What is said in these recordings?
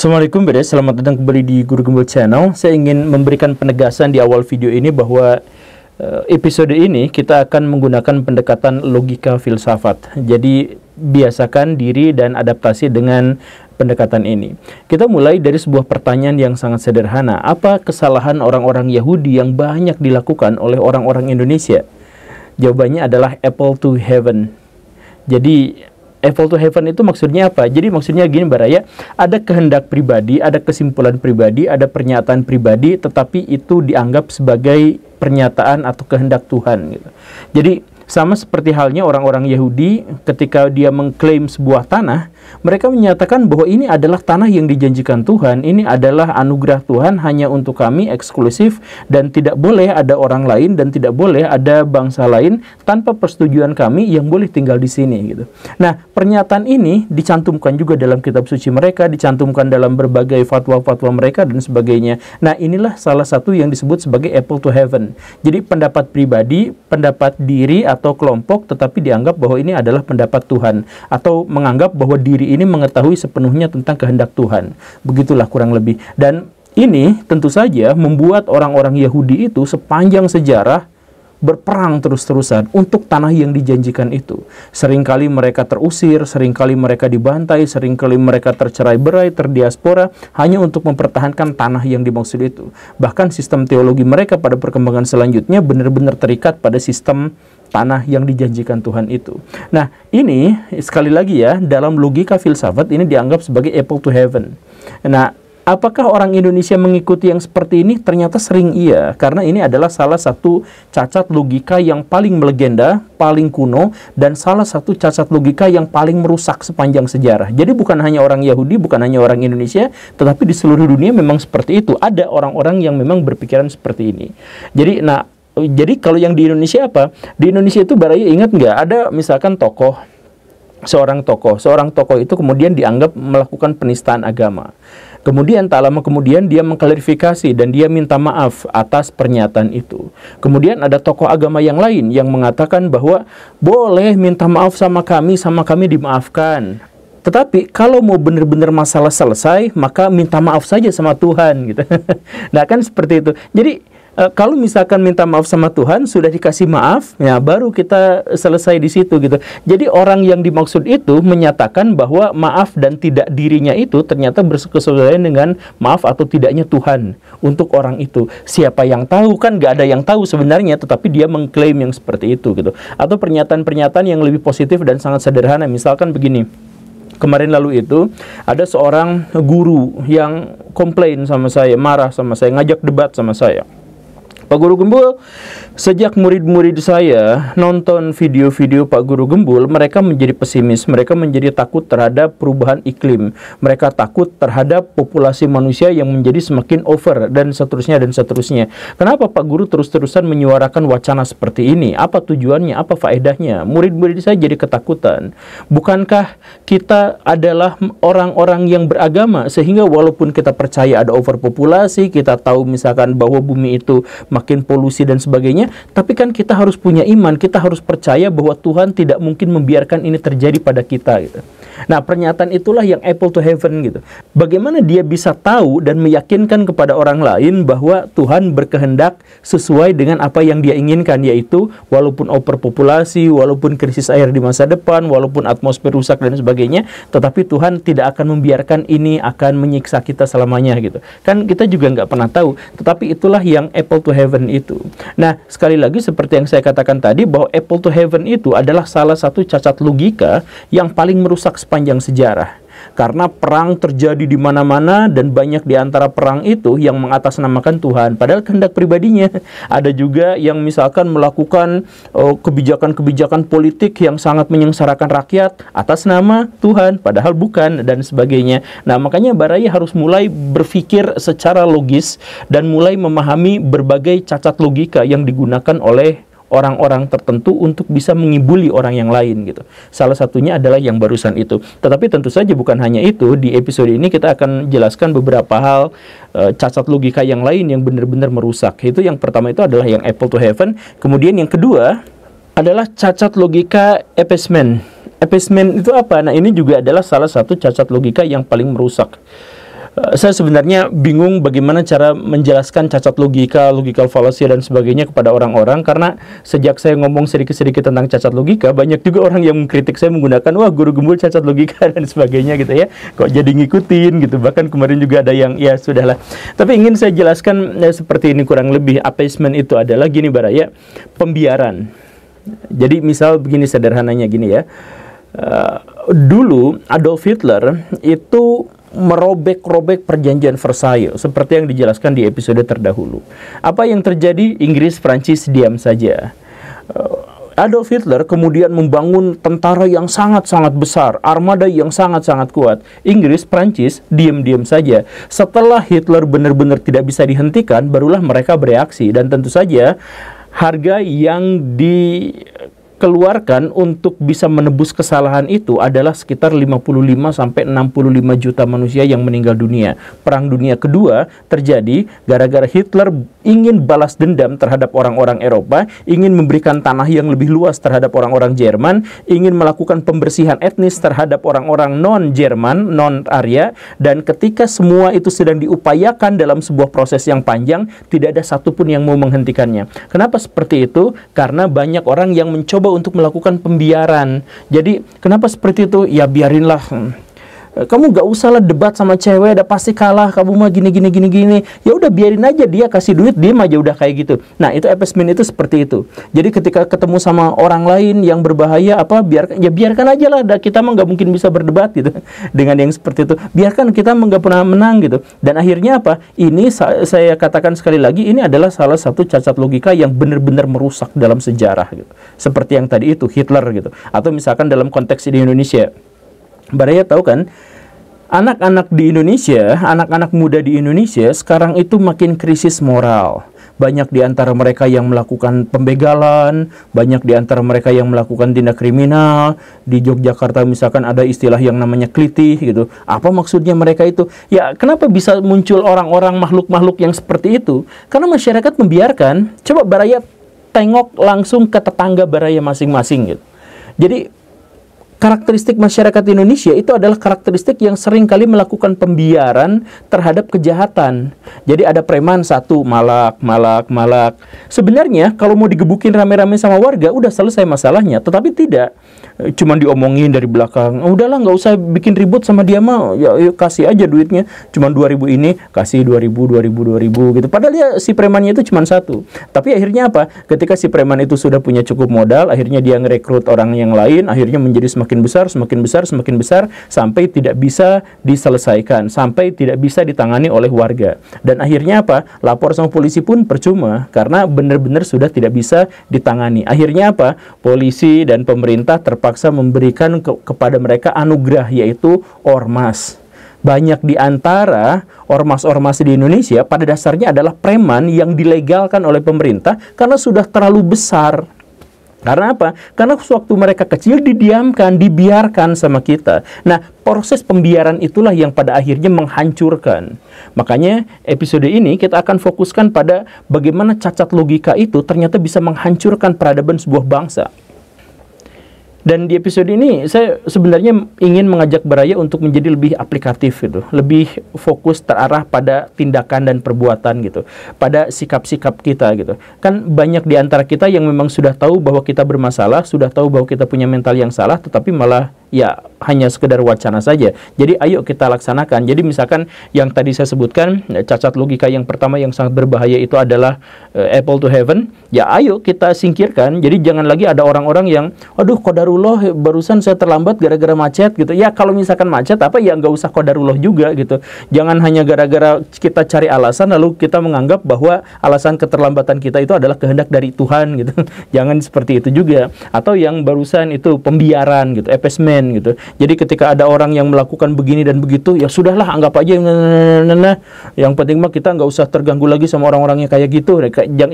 Assalamualaikum beres, selamat datang kembali di Guru Gembel Channel. Saya ingin memberikan penegasan di awal video ini bahwa eh, episode ini kita akan menggunakan pendekatan logika filsafat. Jadi biasakan diri dan adaptasi dengan pendekatan ini. Kita mulai dari sebuah pertanyaan yang sangat sederhana. Apa kesalahan orang-orang Yahudi yang banyak dilakukan oleh orang-orang Indonesia? Jawabannya adalah apple to heaven. Jadi Evil eh, to Heaven itu maksudnya apa? Jadi maksudnya gini Mbak Raya, ada kehendak pribadi, ada kesimpulan pribadi, ada pernyataan pribadi, tetapi itu dianggap sebagai pernyataan atau kehendak Tuhan. Gitu. Jadi sama seperti halnya orang-orang Yahudi ketika dia mengklaim sebuah tanah, mereka menyatakan bahwa ini adalah tanah yang dijanjikan Tuhan, ini adalah anugerah Tuhan hanya untuk kami eksklusif dan tidak boleh ada orang lain dan tidak boleh ada bangsa lain tanpa persetujuan kami yang boleh tinggal di sini gitu. Nah, pernyataan ini dicantumkan juga dalam kitab suci mereka, dicantumkan dalam berbagai fatwa-fatwa mereka dan sebagainya. Nah, inilah salah satu yang disebut sebagai apple to heaven. Jadi pendapat pribadi, pendapat diri atau kelompok tetapi dianggap bahwa ini adalah pendapat Tuhan atau menganggap bahwa diri ini mengetahui sepenuhnya tentang kehendak Tuhan. Begitulah kurang lebih. Dan ini tentu saja membuat orang-orang Yahudi itu sepanjang sejarah berperang terus-terusan untuk tanah yang dijanjikan itu. Seringkali mereka terusir, seringkali mereka dibantai, seringkali mereka tercerai berai, terdiaspora, hanya untuk mempertahankan tanah yang dimaksud itu. Bahkan sistem teologi mereka pada perkembangan selanjutnya benar-benar terikat pada sistem tanah yang dijanjikan Tuhan itu. Nah, ini sekali lagi ya, dalam logika filsafat ini dianggap sebagai apple to heaven. Nah, Apakah orang Indonesia mengikuti yang seperti ini? Ternyata sering iya, karena ini adalah salah satu cacat logika yang paling melegenda, paling kuno, dan salah satu cacat logika yang paling merusak sepanjang sejarah. Jadi bukan hanya orang Yahudi, bukan hanya orang Indonesia, tetapi di seluruh dunia memang seperti itu. Ada orang-orang yang memang berpikiran seperti ini. Jadi, nah, jadi kalau yang di Indonesia apa? Di Indonesia itu baraya ingat nggak? Ada misalkan tokoh, seorang tokoh, seorang tokoh itu kemudian dianggap melakukan penistaan agama Kemudian tak lama kemudian dia mengklarifikasi dan dia minta maaf atas pernyataan itu. Kemudian ada tokoh agama yang lain yang mengatakan bahwa boleh minta maaf sama kami, sama kami dimaafkan. Tetapi kalau mau benar-benar masalah selesai, maka minta maaf saja sama Tuhan gitu. nah, kan seperti itu. Jadi e, kalau misalkan minta maaf sama Tuhan sudah dikasih maaf ya baru kita selesai di situ gitu jadi orang yang dimaksud itu menyatakan bahwa maaf dan tidak dirinya itu ternyata berkesesuaian dengan maaf atau tidaknya Tuhan untuk orang itu siapa yang tahu kan Gak ada yang tahu sebenarnya tetapi dia mengklaim yang seperti itu gitu atau pernyataan-pernyataan yang lebih positif dan sangat sederhana misalkan begini kemarin lalu itu ada seorang guru yang komplain sama saya, marah sama saya, ngajak debat sama saya. Pak Guru Gembul, sejak murid-murid saya nonton video-video Pak Guru Gembul, mereka menjadi pesimis, mereka menjadi takut terhadap perubahan iklim, mereka takut terhadap populasi manusia yang menjadi semakin over dan seterusnya dan seterusnya. Kenapa Pak Guru terus-terusan menyuarakan wacana seperti ini? Apa tujuannya? Apa faedahnya? Murid-murid saya jadi ketakutan. Bukankah kita adalah orang-orang yang beragama sehingga walaupun kita percaya ada overpopulasi, kita tahu misalkan bahwa bumi itu makin polusi dan sebagainya. Tapi kan kita harus punya iman, kita harus percaya bahwa Tuhan tidak mungkin membiarkan ini terjadi pada kita gitu. Nah, pernyataan itulah yang apple to heaven gitu. Bagaimana dia bisa tahu dan meyakinkan kepada orang lain bahwa Tuhan berkehendak sesuai dengan apa yang dia inginkan yaitu walaupun overpopulasi, walaupun krisis air di masa depan, walaupun atmosfer rusak dan sebagainya, tetapi Tuhan tidak akan membiarkan ini akan menyiksa kita selamanya gitu. Kan kita juga nggak pernah tahu, tetapi itulah yang apple to heaven itu. Nah, sekali lagi seperti yang saya katakan tadi bahwa apple to heaven itu adalah salah satu cacat logika yang paling merusak sepanjang sejarah. Karena perang terjadi di mana-mana dan banyak di antara perang itu yang mengatasnamakan Tuhan. Padahal kehendak pribadinya. Ada juga yang misalkan melakukan oh, kebijakan-kebijakan oh, politik yang sangat menyengsarakan rakyat atas nama Tuhan. Padahal bukan dan sebagainya. Nah makanya Barai harus mulai berpikir secara logis dan mulai memahami berbagai cacat logika yang digunakan oleh orang-orang tertentu untuk bisa mengibuli orang yang lain gitu. Salah satunya adalah yang barusan itu. Tetapi tentu saja bukan hanya itu. Di episode ini kita akan jelaskan beberapa hal e, cacat logika yang lain yang benar-benar merusak. Itu yang pertama itu adalah yang apple to heaven. Kemudian yang kedua adalah cacat logika effacement. Effacement itu apa? Nah, ini juga adalah salah satu cacat logika yang paling merusak. Eh, saya sebenarnya bingung bagaimana cara menjelaskan cacat logika, logical fallacy dan sebagainya kepada orang-orang karena sejak saya ngomong sedikit-sedikit tentang cacat logika, banyak juga orang yang mengkritik saya menggunakan wah guru gembul cacat logika dan sebagainya gitu ya. Kok jadi ngikutin gitu. Bahkan kemarin juga ada yang ya sudahlah. Tapi ingin saya jelaskan ya, seperti ini kurang lebih appeasement itu adalah gini Baraya, pembiaran. Jadi misal begini sederhananya gini ya. Uh, dulu Adolf Hitler itu merobek-robek perjanjian Versailles seperti yang dijelaskan di episode terdahulu. Apa yang terjadi? Inggris Prancis diam saja. Eh, Adolf Hitler kemudian membangun tentara yang sangat-sangat besar, armada yang sangat-sangat kuat. Inggris, Prancis diam-diam saja. Setelah Hitler benar-benar tidak bisa dihentikan, barulah mereka bereaksi dan tentu saja harga yang di keluarkan untuk bisa menebus kesalahan itu adalah sekitar 55 sampai 65 juta manusia yang meninggal dunia. Perang Dunia Kedua terjadi gara-gara Hitler ingin balas dendam terhadap orang-orang Eropa, ingin memberikan tanah yang lebih luas terhadap orang-orang Jerman, ingin melakukan pembersihan etnis terhadap orang-orang non-Jerman, non-Arya, dan ketika semua itu sedang diupayakan dalam sebuah proses yang panjang, tidak ada satupun yang mau menghentikannya. Kenapa seperti itu? Karena banyak orang yang mencoba mencoba untuk melakukan pembiaran. Jadi kenapa seperti itu? Ya biarinlah Eh, kamu gak usahlah debat sama cewek udah pasti kalah kamu mah gini gini gini gini ya udah biarin aja dia kasih duit dia aja udah kayak gitu nah itu epesmin itu seperti itu jadi ketika ketemu sama orang lain yang berbahaya apa biarkan ya biarkan aja lah kita mah nggak mungkin bisa berdebat gitu dengan yang seperti itu biarkan kita nggak pernah menang gitu dan akhirnya apa ini saya katakan sekali lagi ini adalah salah satu cacat logika yang benar-benar merusak dalam sejarah gitu seperti yang tadi itu Hitler gitu atau misalkan dalam konteks di Indonesia Baraya tahu kan, anak-anak di Indonesia, anak-anak muda di Indonesia sekarang itu makin krisis moral. Banyak di antara mereka yang melakukan pembegalan, banyak di antara mereka yang melakukan tindak kriminal. Di Yogyakarta misalkan ada istilah yang namanya klitih gitu. Apa maksudnya mereka itu? Ya, kenapa bisa muncul orang-orang makhluk-makhluk yang seperti itu? Karena masyarakat membiarkan. Coba Baraya tengok langsung ke tetangga Baraya masing-masing gitu. Jadi karakteristik masyarakat Indonesia itu adalah karakteristik yang sering kali melakukan pembiaran terhadap kejahatan. Jadi ada preman satu, malak, malak, malak. Sebenarnya kalau mau digebukin rame-rame sama warga, udah selesai masalahnya. Tetapi tidak. E, cuman diomongin dari belakang. Oh, udahlah nggak usah bikin ribut sama dia mah. Ya, ya kasih aja duitnya. Cuman ribu ini, kasih dua dua ribu ribu dua ribu gitu. Padahal ya si premannya itu cuma satu. Tapi akhirnya apa? Ketika si preman itu sudah punya cukup modal, akhirnya dia ngerekrut orang yang lain, akhirnya menjadi semakin semakin besar, semakin besar, semakin besar sampai tidak bisa diselesaikan, sampai tidak bisa ditangani oleh warga. Dan akhirnya apa? Lapor sama polisi pun percuma karena benar-benar sudah tidak bisa ditangani. Akhirnya apa? Polisi dan pemerintah terpaksa memberikan ke kepada mereka anugerah yaitu ormas banyak di antara ormas-ormas di Indonesia pada dasarnya adalah preman yang dilegalkan oleh pemerintah karena sudah terlalu besar karena apa? Karena sewaktu mereka kecil didiamkan, dibiarkan sama kita. Nah, proses pembiaran itulah yang pada akhirnya menghancurkan. Makanya episode ini kita akan fokuskan pada bagaimana cacat logika itu ternyata bisa menghancurkan peradaban sebuah bangsa. Dan di episode ini saya sebenarnya ingin mengajak Baraya untuk menjadi lebih aplikatif gitu, lebih fokus terarah pada tindakan dan perbuatan gitu, pada sikap-sikap kita gitu. Kan banyak di antara kita yang memang sudah tahu bahwa kita bermasalah, sudah tahu bahwa kita punya mental yang salah tetapi malah ya hanya sekedar wacana saja. Jadi ayo kita laksanakan. Jadi misalkan yang tadi saya sebutkan cacat logika yang pertama yang sangat berbahaya itu adalah uh, apple to heaven, ya ayo kita singkirkan. Jadi jangan lagi ada orang-orang yang aduh kodar kodarullah eh, barusan saya terlambat gara-gara macet gitu. Ya kalau misalkan macet apa ya nggak usah kodarullah juga gitu. Jangan hanya gara-gara kita cari alasan lalu kita menganggap bahwa alasan keterlambatan kita itu adalah kehendak dari Tuhan gitu. Jangan seperti itu juga. Atau yang barusan itu pembiaran gitu, epesmen gitu. Jadi ketika ada orang yang melakukan begini dan begitu ya sudahlah anggap aja yang nah, penting mah kita nggak usah terganggu lagi sama orang-orangnya kayak gitu.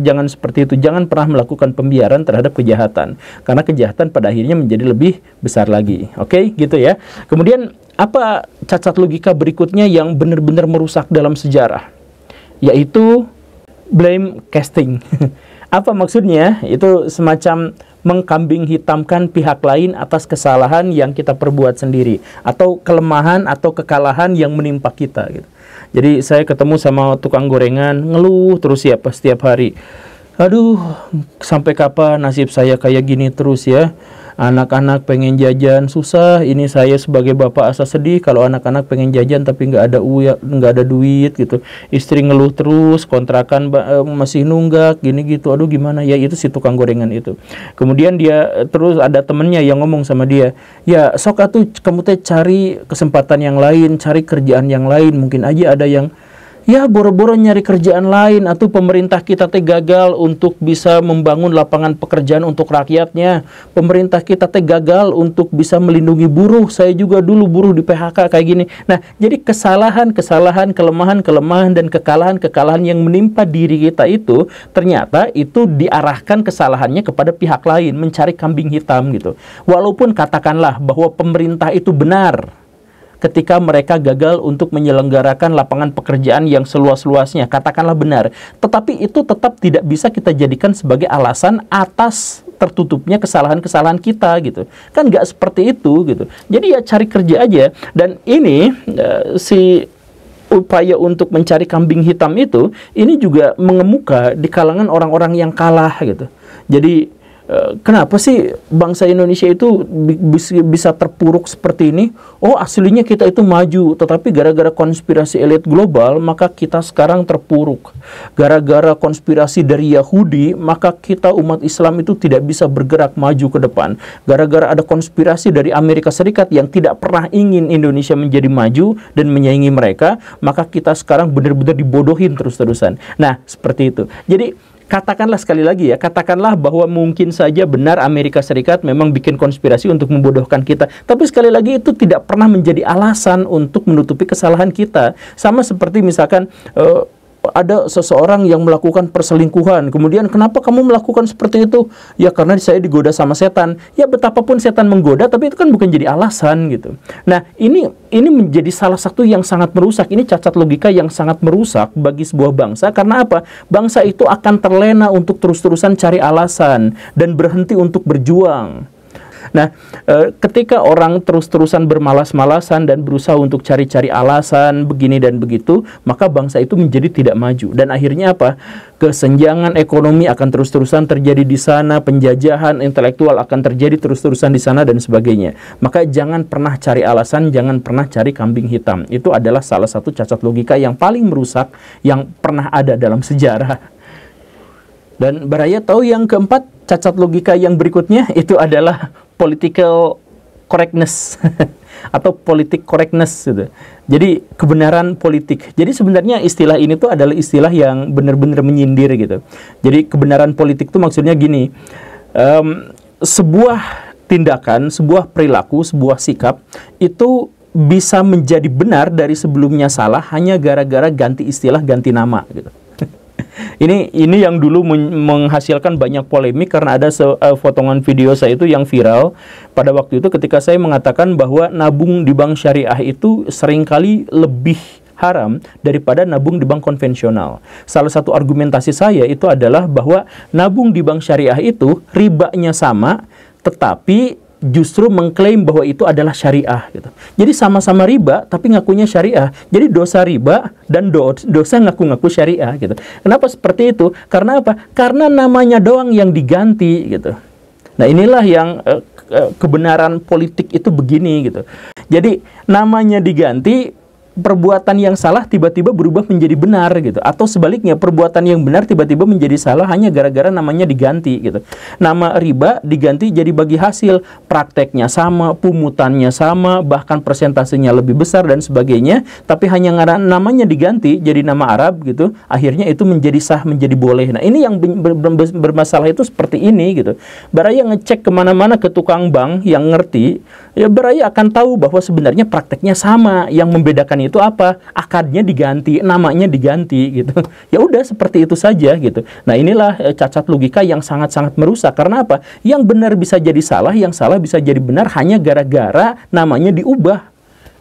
Jangan seperti itu. Jangan pernah melakukan pembiaran terhadap kejahatan. Karena kejahatan pada akhirnya menjadi lebih besar lagi. Oke, okay? gitu ya. Kemudian apa cacat logika berikutnya yang benar-benar merusak dalam sejarah? Yaitu blame casting. apa maksudnya? Itu semacam mengkambing hitamkan pihak lain atas kesalahan yang kita perbuat sendiri atau kelemahan atau kekalahan yang menimpa kita gitu. Jadi saya ketemu sama tukang gorengan ngeluh terus ya setiap hari. Aduh, sampai kapan nasib saya kayak gini terus ya? anak-anak pengen jajan susah ini saya sebagai bapak asa sedih kalau anak-anak pengen jajan tapi nggak ada uya nggak ada duit gitu istri ngeluh terus kontrakan eh, masih nunggak gini gitu aduh gimana ya itu si tukang gorengan itu kemudian dia eh, terus ada temennya yang ngomong sama dia ya sok atuh kamu teh cari kesempatan yang lain cari kerjaan yang lain mungkin aja ada yang ya boro-boro nyari kerjaan lain atau pemerintah kita teh gagal untuk bisa membangun lapangan pekerjaan untuk rakyatnya pemerintah kita teh gagal untuk bisa melindungi buruh saya juga dulu buruh di PHK kayak gini nah jadi kesalahan kesalahan kelemahan kelemahan dan kekalahan kekalahan yang menimpa diri kita itu ternyata itu diarahkan kesalahannya kepada pihak lain mencari kambing hitam gitu walaupun katakanlah bahwa pemerintah itu benar ketika mereka gagal untuk menyelenggarakan lapangan pekerjaan yang seluas-luasnya. Katakanlah benar. Tetapi itu tetap tidak bisa kita jadikan sebagai alasan atas tertutupnya kesalahan-kesalahan kita gitu kan nggak seperti itu gitu jadi ya cari kerja aja dan ini uh, si upaya untuk mencari kambing hitam itu ini juga mengemuka di kalangan orang-orang yang kalah gitu jadi kenapa sih bangsa Indonesia itu bisa terpuruk seperti ini? Oh, aslinya kita itu maju, tetapi gara-gara konspirasi elit global, maka kita sekarang terpuruk. Gara-gara konspirasi dari Yahudi, maka kita umat Islam itu tidak bisa bergerak maju ke depan. Gara-gara ada konspirasi dari Amerika Serikat yang tidak pernah ingin Indonesia menjadi maju dan menyaingi mereka, maka kita sekarang benar-benar dibodohin terus-terusan. Nah, seperti itu. Jadi, katakanlah sekali lagi ya, katakanlah bahwa mungkin saja benar Amerika Serikat memang bikin konspirasi untuk membodohkan kita. Tapi sekali lagi itu tidak pernah menjadi alasan untuk menutupi kesalahan kita. Sama seperti misalkan uh, ada seseorang yang melakukan perselingkuhan. Kemudian kenapa kamu melakukan seperti itu? Ya karena saya digoda sama setan. Ya betapapun setan menggoda tapi itu kan bukan jadi alasan gitu. Nah, ini ini menjadi salah satu yang sangat merusak. Ini cacat logika yang sangat merusak bagi sebuah bangsa karena apa? Bangsa itu akan terlena untuk terus-terusan cari alasan dan berhenti untuk berjuang. Nah, e, ketika orang terus-terusan bermalas-malasan dan berusaha untuk cari-cari alasan begini dan begitu, maka bangsa itu menjadi tidak maju. Dan akhirnya apa? Kesenjangan ekonomi akan terus-terusan terjadi di sana, penjajahan intelektual akan terjadi terus-terusan di sana dan sebagainya. Maka jangan pernah cari alasan, jangan pernah cari kambing hitam. Itu adalah salah satu cacat logika yang paling merusak yang pernah ada dalam sejarah. Dan Baraya tahu yang keempat, cacat logika yang berikutnya itu adalah political correctness atau politik correctness gitu. Jadi kebenaran politik. Jadi sebenarnya istilah ini tuh adalah istilah yang benar-benar menyindir gitu. Jadi kebenaran politik tuh maksudnya gini, um, sebuah tindakan, sebuah perilaku, sebuah sikap itu bisa menjadi benar dari sebelumnya salah hanya gara-gara ganti istilah, ganti nama gitu. Ini ini yang dulu menghasilkan banyak polemik karena ada se, uh, potongan video saya itu yang viral pada waktu itu ketika saya mengatakan bahwa nabung di bank syariah itu seringkali lebih haram daripada nabung di bank konvensional. Salah satu argumentasi saya itu adalah bahwa nabung di bank syariah itu ribanya sama tetapi justru mengklaim bahwa itu adalah syariah gitu. Jadi sama-sama riba tapi ngakunya syariah. Jadi dosa riba dan do dosa ngaku-ngaku syariah gitu. Kenapa seperti itu? Karena apa? Karena namanya doang yang diganti gitu. Nah, inilah yang uh, kebenaran politik itu begini gitu. Jadi namanya diganti perbuatan yang salah tiba-tiba berubah menjadi benar gitu atau sebaliknya perbuatan yang benar tiba-tiba menjadi salah hanya gara-gara namanya diganti gitu nama riba diganti jadi bagi hasil prakteknya sama pumutannya sama bahkan persentasenya lebih besar dan sebagainya tapi hanya namanya diganti jadi nama Arab gitu akhirnya itu menjadi sah menjadi boleh nah ini yang bermasalah itu seperti ini gitu baraya ngecek kemana-mana ke tukang bank yang ngerti ya baraya akan tahu bahwa sebenarnya prakteknya sama yang membedakan itu apa? Akadnya diganti, namanya diganti gitu. Ya udah seperti itu saja gitu. Nah, inilah eh, cacat logika yang sangat-sangat merusak. Karena apa? Yang benar bisa jadi salah, yang salah bisa jadi benar hanya gara-gara namanya diubah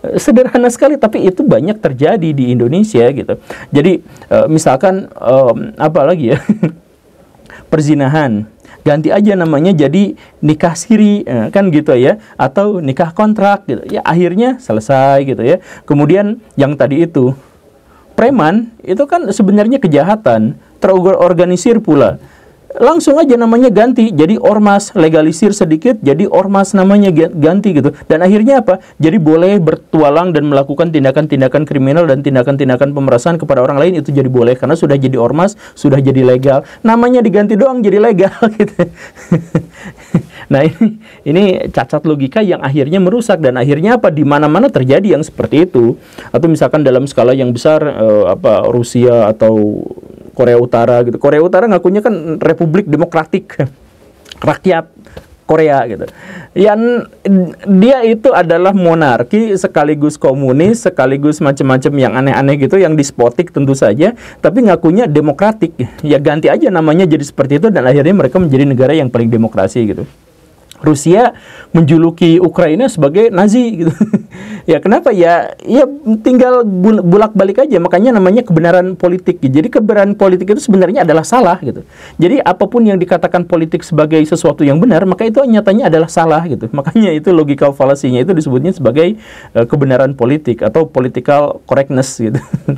eh, sederhana sekali tapi itu banyak terjadi di Indonesia gitu jadi eh, misalkan apa lagi ya perzinahan ganti aja namanya jadi nikah siri eh, kan gitu ya atau nikah kontrak gitu ya akhirnya selesai gitu ya kemudian yang tadi itu preman itu kan sebenarnya kejahatan terorganisir pula langsung aja namanya ganti jadi ormas legalisir sedikit jadi ormas namanya ganti gitu dan akhirnya apa jadi boleh bertualang dan melakukan tindakan-tindakan kriminal dan tindakan-tindakan pemerasan kepada orang lain itu jadi boleh karena sudah jadi ormas sudah jadi legal namanya diganti doang jadi legal gitu nah ini ini cacat logika yang akhirnya merusak dan akhirnya apa di mana-mana terjadi yang seperti itu atau misalkan dalam skala yang besar eh, apa Rusia atau Korea Utara gitu. Korea Utara ngakunya kan Republik Demokratik rakyat Korea gitu. Yang dia itu adalah monarki sekaligus komunis, sekaligus macam-macam yang aneh-aneh gitu, yang dispotik tentu saja, tapi ngakunya demokratik. Ya ganti aja namanya jadi seperti itu dan akhirnya mereka menjadi negara yang paling demokrasi gitu. Rusia menjuluki Ukraina sebagai Nazi gitu. ya kenapa ya ya tinggal bulak balik aja makanya namanya kebenaran politik jadi kebenaran politik itu sebenarnya adalah salah gitu jadi apapun yang dikatakan politik sebagai sesuatu yang benar maka itu nyatanya adalah salah gitu makanya itu logika falasinya itu disebutnya sebagai uh, kebenaran politik atau political correctness gitu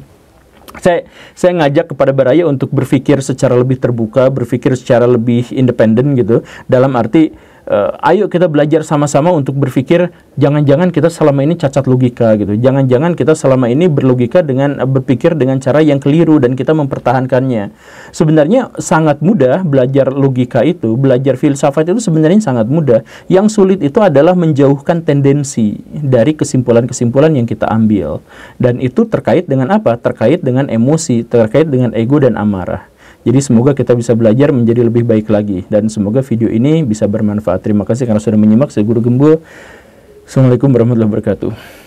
saya saya ngajak kepada Baraya untuk berpikir secara lebih terbuka, berpikir secara lebih independen gitu. Dalam arti uh, ayo kita belajar sama-sama untuk berpikir jangan-jangan kita selama ini cacat logika gitu. Jangan-jangan kita selama ini berlogika dengan eh, berpikir dengan cara yang keliru dan kita mempertahankannya. Sebenarnya sangat mudah belajar logika itu, belajar filsafat itu sebenarnya sangat mudah. Yang sulit itu adalah menjauhkan tendensi dari kesimpulan-kesimpulan yang kita ambil. Dan itu terkait dengan apa? Terkait dengan emosi, terkait dengan ego dan amarah. Jadi semoga kita bisa belajar menjadi lebih baik lagi dan semoga video ini bisa bermanfaat. Terima kasih karena sudah menyimak. Saya Guru Gembul. Assalamualaikum warahmatullahi wabarakatuh.